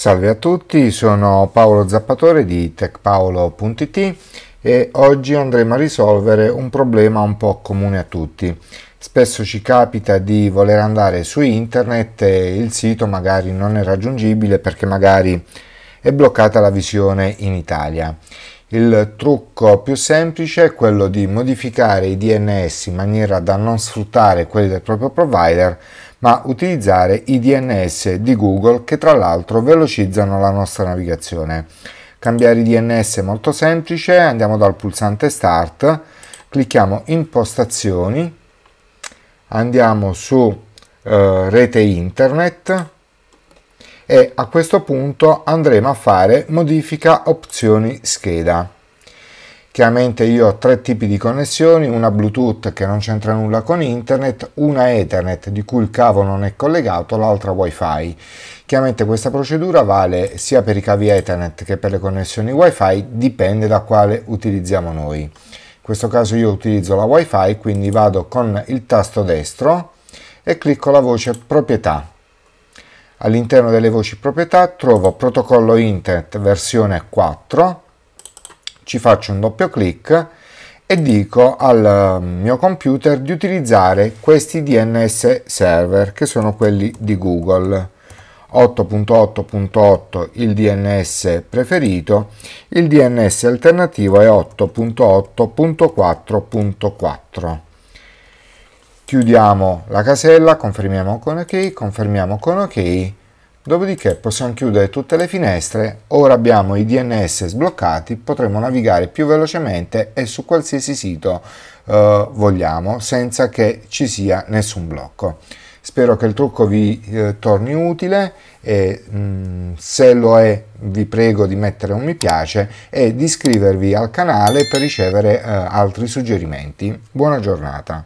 Salve a tutti, sono Paolo Zappatore di techpaolo.it e oggi andremo a risolvere un problema un po' comune a tutti. Spesso ci capita di voler andare su internet e il sito magari non è raggiungibile perché magari è bloccata la visione in Italia. Il trucco più semplice è quello di modificare i DNS in maniera da non sfruttare quelli del proprio provider ma utilizzare i DNS di Google che tra l'altro velocizzano la nostra navigazione. Cambiare i DNS è molto semplice, andiamo dal pulsante Start, clicchiamo Impostazioni, andiamo su eh, Rete Internet e a questo punto andremo a fare Modifica opzioni scheda. Chiaramente io ho tre tipi di connessioni, una Bluetooth che non c'entra nulla con internet, una Ethernet di cui il cavo non è collegato, l'altra Wi-Fi. Chiaramente questa procedura vale sia per i cavi Ethernet che per le connessioni Wi-Fi, dipende da quale utilizziamo noi. In questo caso io utilizzo la Wi-Fi, quindi vado con il tasto destro e clicco la voce proprietà. All'interno delle voci proprietà trovo protocollo internet versione 4 ci faccio un doppio clic e dico al um, mio computer di utilizzare questi DNS server che sono quelli di Google 8.8.8 il DNS preferito, il DNS alternativo è 8.8.4.4. Chiudiamo la casella, confermiamo con ok, confermiamo con ok Dopodiché possiamo chiudere tutte le finestre, ora abbiamo i DNS sbloccati, potremo navigare più velocemente e su qualsiasi sito eh, vogliamo senza che ci sia nessun blocco. Spero che il trucco vi eh, torni utile e mh, mm, se lo è vi prego di mettere un mi piace e di iscrivervi al canale per ricevere eh, altri suggerimenti. Buona giornata!